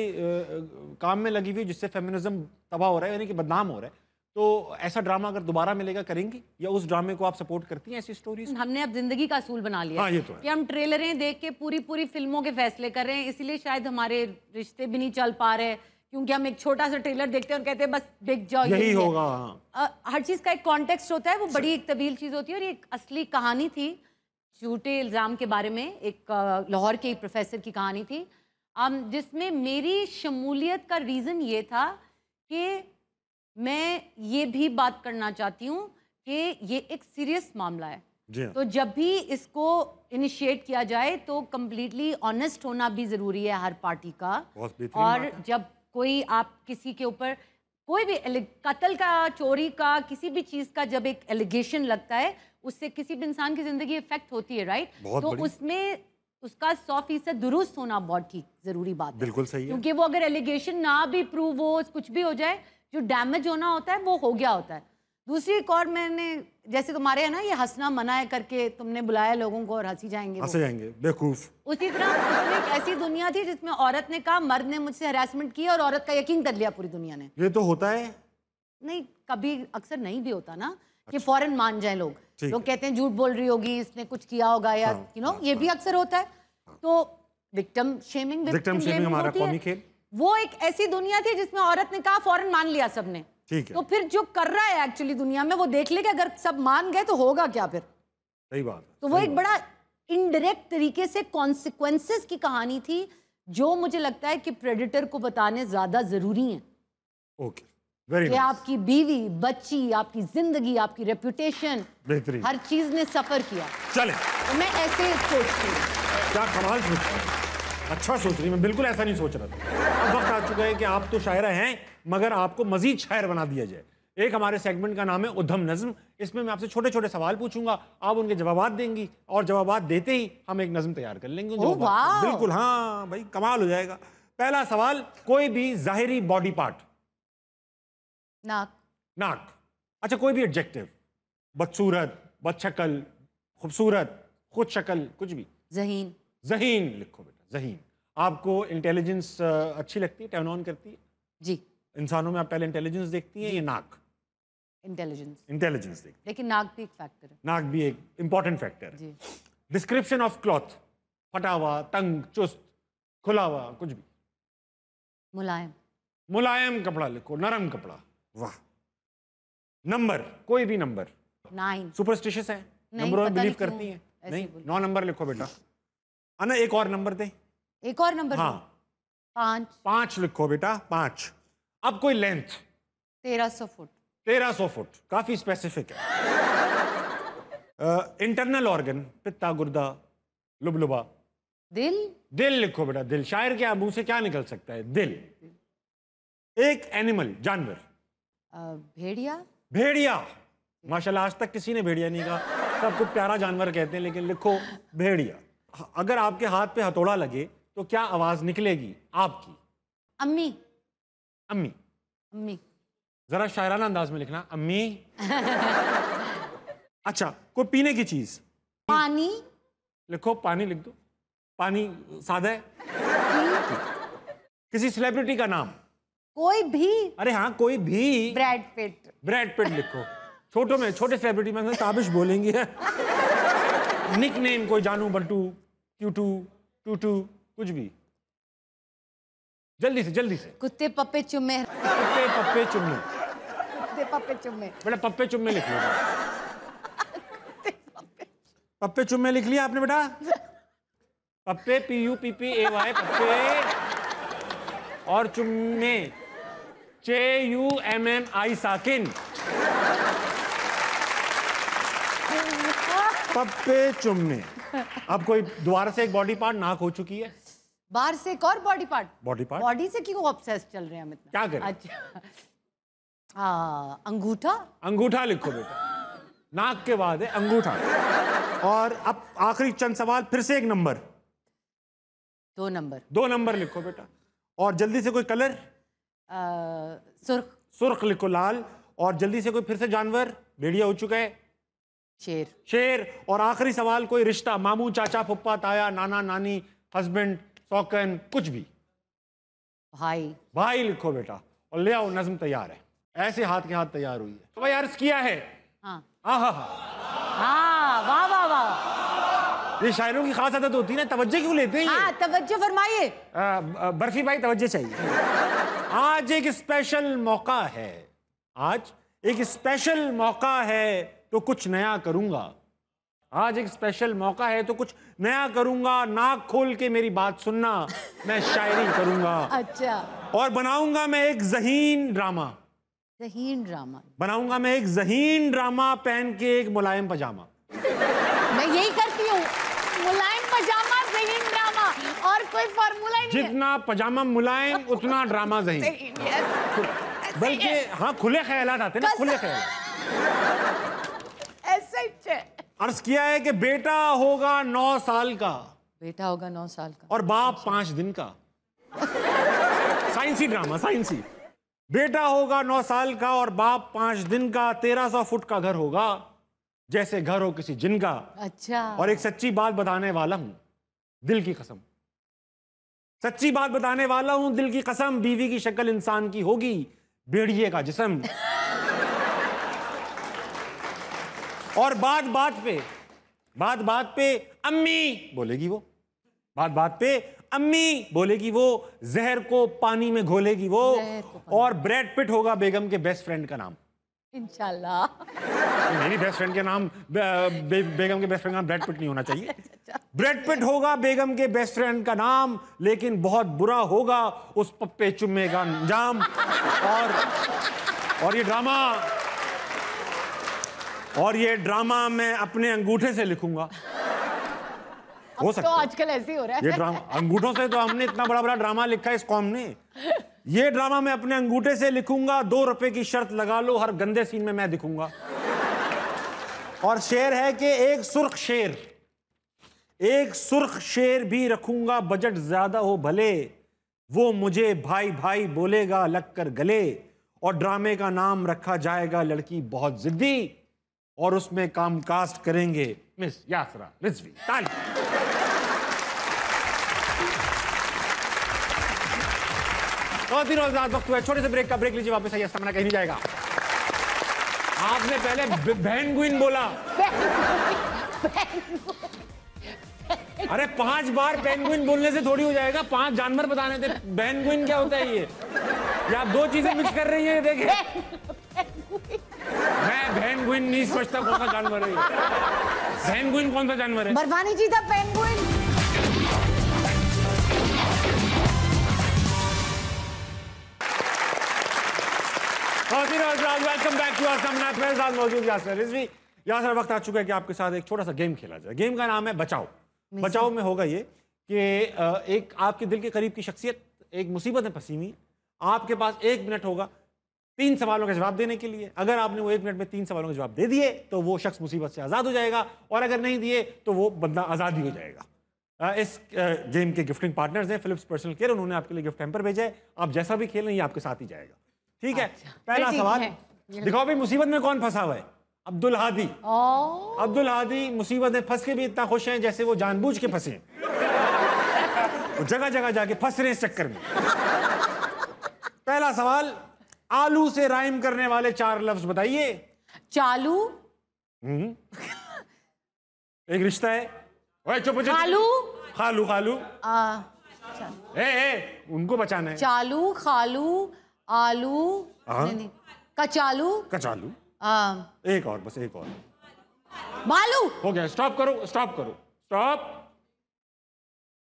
काम में लगी हुई जिससे फेमिनिज्म तबाह हो रहा है यानी कि बदनाम हो रहा है तो ऐसा ड्रामा अगर दोबारा मिलेगा करेंगी या उस ड्रामे को आप सपोर्ट करती हैं ऐसी स्टोरीज हमने अब जिंदगी का असूल बना लिया हाँ, ये तो है। कि हम ट्रेलरें देख के पूरी पूरी फिल्मों के फैसले कर रहे हैं इसीलिए शायद हमारे रिश्ते भी नहीं चल पा रहे क्योंकि हम एक छोटा सा ट्रेलर देखते हैं और कहते हैं बस बिग जाओ यही होगा हाँ। हर चीज़ का एक कॉन्टेक्स्ट होता है वो बड़ी एक तबील चीज़ होती है और एक असली कहानी थी झूठे इल्ज़ाम के बारे में एक लाहौर के एक प्रोफेसर की कहानी थी जिसमें मेरी शमूलियत का रीज़न ये था कि मैं ये भी बात करना चाहती हूँ कि ये एक सीरियस मामला है हाँ। तो जब भी इसको इनिशिएट किया जाए तो कम्प्लीटली ऑनेस्ट होना भी ज़रूरी है हर पार्टी का और जब कोई आप किसी के ऊपर कोई भी कत्ल का चोरी का किसी भी चीज़ का जब एक एलिगेशन लगता है उससे किसी भी इंसान की ज़िंदगी इफेक्ट होती है राइट तो उसमें उसका सौ फीसद दुरुस्त होना बहुत ठीक ज़रूरी बात है बिल्कुल सही है क्योंकि वो अगर एलिगेशन ना भी प्रूव हो कुछ भी हो जाए जो डैमेज होना होता है वो हो गया होता है दूसरी एक और मैंने जैसे तुम्हारे है ना ये हंसना मना है करके तुमने बुलाया लोगों को और हंसी जाएंगे हंसे जाएंगे बेकूफ उसी तरह एक ऐसी दुनिया थी जिसमें औरत ने कहा मर्द ने मुझसे हरासमेंट किया और औरत का यकीन कर लिया पूरी दुनिया ने ये तो होता है नहीं कभी अक्सर नहीं भी होता ना अच्छा। कि फॉरन मान जाए लोग लोग कहते हैं झूठ बोल रही होगी इसने कुछ किया होगा या यू हाँ, नो हाँ, ये भी हाँ। अक्सर होता है तो विक्टम शेमिंग विक्टिम शेमिंग हमारा कॉमी खेल वो एक ऐसी दुनिया थी जिसमें औरत ने कहा फौरन मान लिया सबने ठीक है तो फिर जो कर रहा है एक्चुअली दुनिया में वो देख ले कि अगर सब मान गए तो होगा क्या फिर सही बात तो वो एक बड़ा इनडायरेक्ट तरीके से कॉन्सिक्वेंसेस की कहानी थी जो मुझे लगता है कि प्रेडिटर को बताने ज्यादा जरूरी है ओके वेरी nice. आपकी बीवी बच्ची आपकी जिंदगी आपकी रेप्यूटेशन हर चीज ने सफर किया चले तो मैं ऐसे सोचती हूँ क्या कमाल सोचती अच्छा सोच रही मैं बिल्कुल ऐसा नहीं सोच रहा था अब वक्त आ चुका है कि आप तो शायरा हैं मगर आपको मजीद शायर बना दिया जाए एक हमारे सेगमेंट का नाम है उधम नज्म इसमें मैं आपसे छोटे छोटे सवाल पूछूंगा आप उनके जवाब देंगी और जवाब देते ही हम एक नज्म तैयार कर लेंगे बिल्कुल हाँ भाई कमाल हो जाएगा पहला सवाल कोई भी जाहिरी बॉडी पार्ट नाक नाक अच्छा कोई भी एडजेक्टिव बदसूरत बदशकल खूबसूरत खुद शक्ल कुछ भी जहीन जहीन लिखो जहीन आपको इंटेलिजेंस अच्छी लगती है टर्न ऑन करती है जी इंसानों में आप पहले इंटेलिजेंस देखती हैं या नाक इंटेलिजेंस इंटेलिजेंस देखती लेकिन नाक भी एक फैक्टर है नाक भी एक इंपॉर्टेंट फैक्टर है डिस्क्रिप्शन ऑफ क्लॉथ फटा हुआ तंग चुस्त खुला हुआ कुछ भी मुलायम मुलायम कपड़ा लिखो नरम कपड़ा वाह नंबर कोई भी नंबर नाइन सुपरस्टिशियस है नंबर में बिलीव करती है नहीं नौ नंबर लिखो बेटा अना एक और नंबर दें एक और नंबर हाँ पांच पांच लिखो बेटा पांच अब कोई लेंथ तेरह सौ फुट तेरह सौ फुट काफी स्पेसिफिक है इंटरनल ऑर्गन पित्ता गुर्दा लुबलुबा दिल दिल लिखो बेटा दिल शायर के मुंह से क्या निकल सकता है दिल, दिल। एक एनिमल जानवर भेड़िया भेड़िया माशाल्लाह आज तक किसी ने भेड़िया नहीं कहा सबको प्यारा जानवर कहते हैं लेकिन लिखो भेड़िया अगर आपके हाथ पे हथौड़ा लगे तो क्या आवाज निकलेगी आपकी अम्मी अम्मी अम्मी जरा शायराना अंदाज में लिखना अम्मी अच्छा कोई पीने की चीज पानी लिखो पानी लिख दो पानी सादा है किसी सेलिब्रिटी का नाम कोई भी अरे हाँ कोई भी ब्रैड पिट ब्रैड पिट लिखो छोटो में छोटे सेलिब्रिटी में ताबिश बोलेंगे निक नेम कोई जानू बल्टू क्यूटू टूटू कुछ भी जल्दी से जल्दी से कुत्ते पप्पे चुम्मे कुत्ते पप्पे चुम्मे कुत्ते पप्पे चुम्मे बेटा पप्पे चुम्मे लिख लो पप्पे चुम्मे लिख लिया आपने बेटा Pappe P U P P A Y Pappe और चुम्मे चे यू एम एम आई साकिन पप्पे चुम्मे अब कोई दोबारा से एक बॉडी पार्ट नाक हो चुकी है बाहर से एक और body part body part body से क्यों ऑब्सेस चल रहे हैं हम इतना क्या करें अच्छा आ, अंगूठा अंगूठा लिखो बेटा नाक के बाद है अंगूठा और अब आखिरी चंद सवाल फिर से एक नंबर दो नंबर दो नंबर लिखो बेटा और जल्दी से कोई कलर सुर्ख सुर्ख लिखो लाल और जल्दी से कोई फिर से जानवर भेड़िया हो चुका है शेर शेर और आखिरी सवाल कोई रिश्ता मामू चाचा फुप्पा ताया नाना नानी हस्बैंड सौकन कुछ भी भाई भाई लिखो बेटा और ले आओ नज्म तैयार है ऐसे हाथ के हाथ तैयार हुई है तो भाई अर्ज किया है हाँ।, हाँ, हाँ, हाँ वाह वाह वाह ये शायरों की खास आदत होती है ना तवज्जो क्यों लेते हैं तवज्जो फरमाइए बर्फी भाई तवज्जो चाहिए आज एक स्पेशल मौका है आज एक स्पेशल मौका है तो कुछ नया करूंगा आज एक स्पेशल मौका है तो कुछ नया करूंगा नाक खोल के मेरी बात सुनना मैं शायरी करूंगा अच्छा और बनाऊंगा मैं एक जहीन ड्रामा जहीन ड्रामा बनाऊंगा मैं एक जहीन ड्रामा पहन के एक मुलायम पजामा मैं यही करती हूँ मुलायम पजामा जहीन ड्रामा और कोई फॉर्मूला नहीं जितना पजामा मुलायम उतना ड्रामा जहीन बल्कि हाँ खुले ख्याल आते ना खुले ख्याल ऐसा ही अर्ज किया है कि बेटा होगा नौ साल का बेटा होगा नौ साल का और बाप पांच दिन का साइंसी ड्रामा साइंसी बेटा होगा नौ साल का और बाप पांच दिन का तेरह सौ फुट का घर होगा जैसे घर हो किसी जिन का अच्छा और एक सच्ची बात बताने वाला हूं दिल की कसम सच्ची बात बताने वाला हूं दिल की कसम बीवी की शक्ल इंसान की होगी भेड़िए का जिसम और बात बात पे बात बात पे अम्मी बोलेगी वो बात बात पे अम्मी बोलेगी वो जहर को पानी में घोलेगी वो और ब्रेड पिट होगा बेगम के बेस्ट फ्रेंड का नाम इंशाल्लाह मेरी बेस्ट फ्रेंड के नाम बे, बे, बेगम के बेस्ट फ्रेंड का नाम ब्रेड पिट नहीं होना चाहिए अच्छा, अच्छा। ब्रेड पिट होगा बेगम के बेस्ट फ्रेंड का नाम लेकिन बहुत बुरा होगा उस पप्पे चुम्मे का अंजाम और और ये ड्रामा और ये ड्रामा मैं अपने अंगूठे से लिखूंगा हो तो सकता तो आजकल ऐसे ही हो रहा है ये ड्रामा अंगूठों से तो हमने इतना बड़ा बड़ा ड्रामा लिखा है इस कॉम ने ये ड्रामा मैं अपने अंगूठे से लिखूंगा दो रुपए की शर्त लगा लो हर गंदे सीन में मैं दिखूंगा और शेर है कि एक सुर्ख शेर एक सुर्ख शेर भी रखूंगा बजट ज्यादा हो भले वो मुझे भाई भाई बोलेगा लग कर गले और ड्रामे का नाम रखा जाएगा लड़की बहुत जिद्दी और उसमें काम कास्ट करेंगे मिस यासरा रिजवी ताली तो वक्त हुआ छोटे से ब्रेक का ब्रेक लीजिए वापस आइए सामना कहीं नहीं जाएगा आपने पहले बहन गुइन बोला अरे पांच बार पेंगुइन बोलने से थोड़ी हो जाएगा पांच जानवर बताने थे पेंगुइन क्या होता है ये, ये आप दो चीजें मिक्स कर रही हैं देखिए पेंगुइन नहीं समझता कौन सा जानवर है पेंगुइन कौन सा जानवर है बर्फानी जी था पेंगुइन वक्त आ चुका है कि आपके साथ एक छोटा सा गेम खेला जाए गेम का नाम है बचाओ बचाओ में होगा ये कि एक आपके दिल के करीब की शख्सियत एक मुसीबत है फंसी हुई आपके पास एक मिनट होगा तीन सवालों का जवाब देने के लिए अगर आपने वो एक मिनट में तीन सवालों का जवाब दे दिए तो वो शख्स मुसीबत से आज़ाद हो जाएगा और अगर नहीं दिए तो वो बंदा आज़ाद ही हो जाएगा इस गेम के गिफ्टिंग पार्टनर्स हैं फिलिप्स पर्सनल केयर उन्होंने आपके लिए गिफ्ट टेम्पर भेजा है आप जैसा भी खेलें ये आपके साथ ही जाएगा ठीक है अच्छा, पहला सवाल दिखाओ भाई मुसीबत में कौन फंसा हुआ है अब्दुल हादी अब्दुल हादी मुसीबत में फंस के भी इतना खुश हैं जैसे वो जानबूझ के फंसे जगह जगह जाके फंस रहे हैं इस चक्कर में पहला सवाल आलू से राइम करने वाले चार लफ्ज बताइए चालू हम्म। एक रिश्ता है ओए चुप खालू खालू खालू अच्छा। ए, ए, उनको बचाना है चालू खालू आलू हाँ। नहीं, नहीं, कचालू कचालू एक और बस एक और बालू हो गया स्टॉप करो स्टॉप करो स्टॉप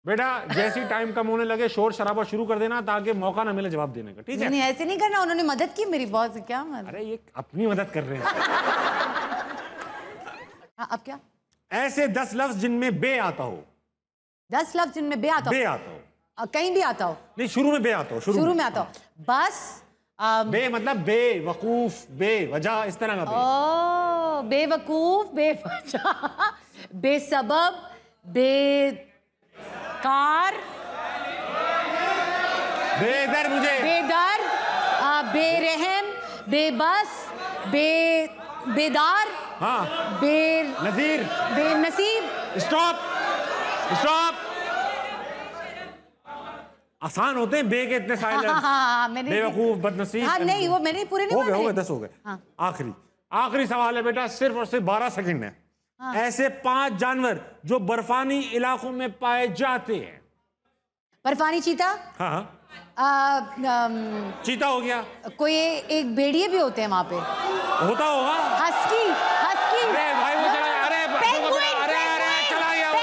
बेटा जैसे ही टाइम कम होने लगे शोर शराबा शुरू कर देना ताकि मौका ना मिले जवाब देने का ठीक है नहीं ऐसे नहीं करना उन्होंने मदद की मेरी बहुत क्या मदद अरे ये अपनी मदद कर रहे हैं हाँ, अब क्या ऐसे दस लफ्ज जिनमें बे आता हो दस लफ्ज जिनमें बे आता बे आता हो कहीं भी आता हो नहीं शुरू में बे आता हो शुरू, शुरू में, आता हो बस बे मतलब बे वकूफ बे वजह इस तरह का ओ बेवकूफ बे सबब, बे बेकार बेदर मुझे बेदर बेरहम बेबस बे बेदार हाँ बे नजीर बेनसीब स्टॉप स्टॉप आसान होते हैं बे के इतने सारे हाँ, हाँ, हाँ, हाँ बेवकूफ बदनसीब हाँ, नहीं वो मैंने पूरे नहीं हो गए हो गए दस हो गए हाँ। आखिरी आखिरी सवाल है बेटा सिर्फ और सिर्फ बारह सेकंड है हाँ। ऐसे पांच जानवर जो बर्फानी इलाकों में पाए जाते हैं बर्फानी चीता हाँ, हाँ। आ, आम, चीता हो गया कोई एक भेड़िए भी होते हैं वहाँ पे होता होगा हस्की हस्की अरे भाई वो चला अरे पेंगुइन, अरे अरे चला गया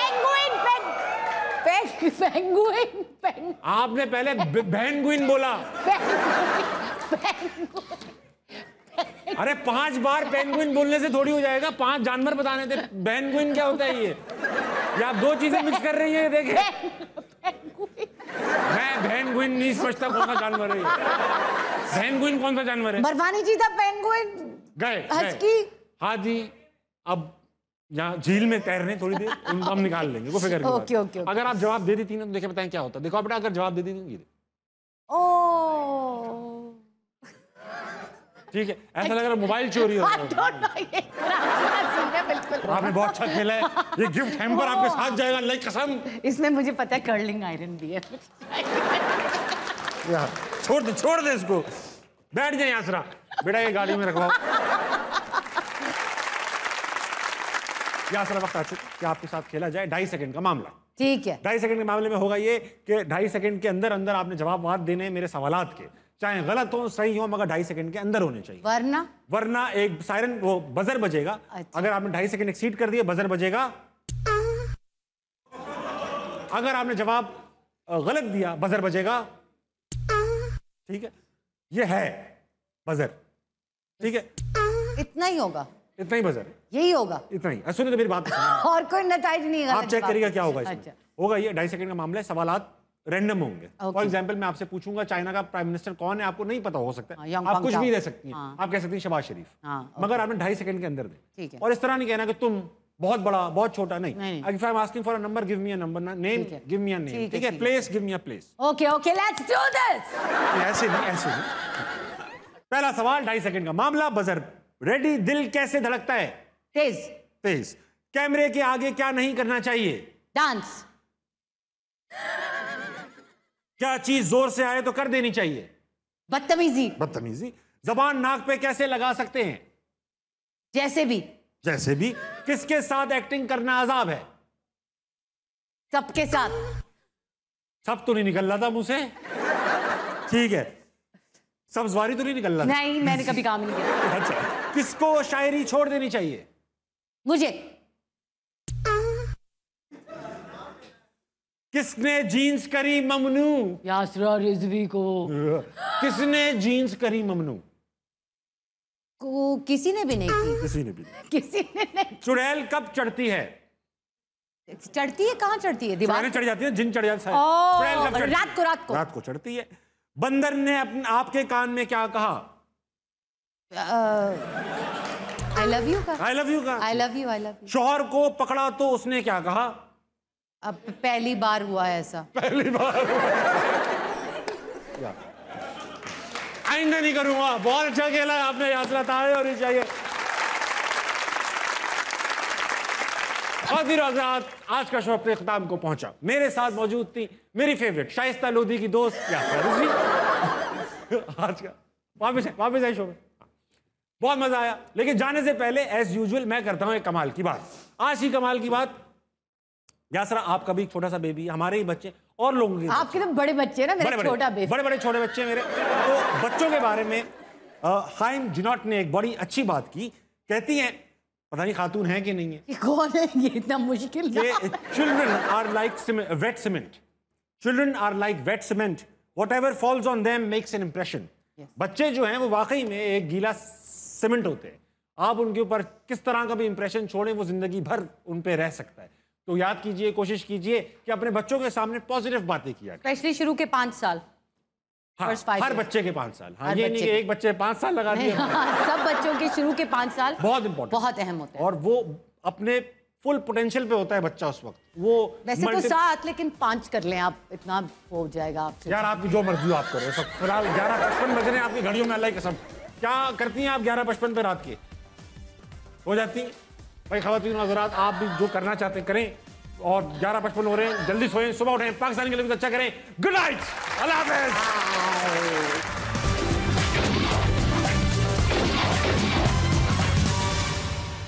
पेंगुइन पेंग पेंगुइन आपने पहले बेंगुइन बोला पेंगुइन अरे पांच बार पेंगुइन बोलने से थोड़ी हो जाएगा पांच जानवर बताने थे पेंगुइन क्या होता है ये या आप दो चीजें मिक्स कर रही है देखे मैं पेंगुइन नहीं समझता कौन सा जानवर है पेंगुइन कौन सा जानवर है बर्फानी जी था पेंगुइन गए हस्की हाँ जी अब यहाँ झील में तैर रहे थोड़ी देर उनको हम निकाल लेंगे कोई फिक्र ओके ओके अगर आप जवाब दे देती ना तो देखे बताए क्या होता देखो बेटा अगर जवाब दे दी ओ ठीक है ऐसा लग रहा है मोबाइल चोरी हो हाँ, तो अच्छा आपने बहुत अच्छा खेला है ये गिफ्ट हैम्पर आपके साथ जाएगा लाइक कसम इसमें मुझे पता है कर्लिंग आयरन भी है यार छोड़ दे छोड़ दे इसको बैठ जाए आसरा बेटा ये गाड़ी में रखवाओ आसरा वक्त आ चुका कि आपके साथ खेला जाए ढाई सेकंड का मामला ठीक है ढाई सेकंड के मामले में होगा ये कि ढाई सेकंड के अंदर अंदर आपने जवाब देने मेरे सवाल के चाहे गलत हो सही हो मगर ढाई सेकंड के अंदर होने चाहिए वरना वरना एक सायरन वो बजर बजेगा अच्छा। अगर आपने ढाई सेकंड एक्सीड कर दिया बजर बजेगा अगर आपने जवाब गलत दिया बजर बजेगा ठीक है ये है बजर ठीक है इतना ही होगा इतना ही बजर यही होगा इतना ही सुनिए तो मेरी बात और कोई नतज नहीं आप चेक करिएगा क्या होगा अच्छा। होगा ये ढाई सेकंड का मामला है सवाल रैंडम होंगे फॉर एग्जाम्पल मैं आपसे पूछूंगा चाइना का प्राइम मिनिस्टर कौन है आपको नहीं पता हो सकता है हाँ, आप कुछ भी दे सकती हैं हाँ। आप कह सकती हैं शबाज शरीफ हाँ, मगर आपने ढाई सेकंड के अंदर दे और इस तरह नहीं कहना कि तुम बहुत बड़ा बहुत छोटा नहीं if I am asking for a number give me a number name give me a name ठीक है place give me a place okay okay let's do this ऐसे नहीं ऐसे नहीं पहला सवाल ढाई सेकंड का मामला बजर रेडी दिल कैसे धड़कता है तेज तेज कैमरे के आगे क्या नहीं करना चाहिए डांस क्या चीज जोर से आए तो कर देनी चाहिए बदतमीजी बदतमीजी जबान नाक पे कैसे लगा सकते हैं जैसे भी जैसे भी किसके साथ एक्टिंग करना आजाब है सबके साथ सब तो नहीं निकल रहा था मुझसे ठीक है सब सब्जवारी तो नहीं निकल रहा नहीं मैंने कभी काम नहीं किया अच्छा किसको शायरी छोड़ देनी चाहिए मुझे किसने जीन्स करी ममनू यासरा रिजवी को किसने जीन्स करी ममनू को किसी ने भी नहीं की किसी ने भी नहीं किसी ने नहीं चुड़ैल कब चढ़ती है चढ़ती है कहाँ चढ़ती है दीवार चढ़ जाती है जिन चढ़ जाती है रात को रात को रात को चढ़ती है बंदर ने अपने आपके कान में क्या कहा आई लव यू का आई लव यू का I love you I love you शोहर को पकड़ा तो उसने क्या कहा अब पहली बार हुआ है ऐसा पहली बार आइंदा नहीं करूंगा बहुत अच्छा खेला है आपने यात्रा तारे होनी चाहिए और आजाद आज का शो अपने खताम को पहुंचा मेरे साथ मौजूद थी मेरी फेवरेट शाइस्ता लोधी की दोस्त क्या आज का वापस है वापस आई शो में बहुत मजा आया लेकिन जाने से पहले एज यूजुअल मैं करता हूं एक कमाल की बात आज ही कमाल की बात या सर आपका भी छोटा सा बेबी हमारे ही बच्चे और लोगों के आपके तो बड़े बच्चे ना मेरे छोटा बेबी बड़े बड़े छोटे बच्चे मेरे तो बच्चों के बारे में हाइम जिनॉट ने एक बड़ी अच्छी बात की कहती हैं पता नहीं खातून है कि नहीं है कौन है ये इतना मुश्किल children are like wet cement children are like wet cement whatever falls on them makes an impression बच्चे जो हैं वो वाकई में एक गीला सीमेंट होते हैं आप उनके ऊपर किस तरह का भी इम्प्रेशन छोड़ें वो जिंदगी भर उन पर रह सकता है तो याद कीजिए कोशिश कीजिए कि अपने बच्चों के सामने पॉजिटिव बातें किया स्पेशली शुरू के पांच हाँ, साल हाँ, हर बच्चे के पांच साल हाँ, ये नहीं कि एक बच्चे पांच साल लगा दिए हाँ, सब बच्चों के शुरू के पांच साल बहुत इम्पोर्टेंट बहुत अहम होता है और वो अपने फुल पोटेंशियल पे होता है बच्चा उस वक्त वो वैसे तो सात लेकिन पांच कर लें आप इतना हो जाएगा आप यार आपकी जो मर्जी आप करो सब फिलहाल ग्यारह पचपन बज रहे हैं आपकी घड़ियों में अल्लाह सब क्या करती हैं आप ग्यारह पचपन पे रात के हो जाती है भाई खातन हजरात आप भी जो करना चाहते हैं करें और ग्यारह पचपन हो रहे हैं जल्दी सोएं सुबह उठें पाकिस्तान के लिए भी तो अच्छा करें गुड नाइट अल्लाह हाफिज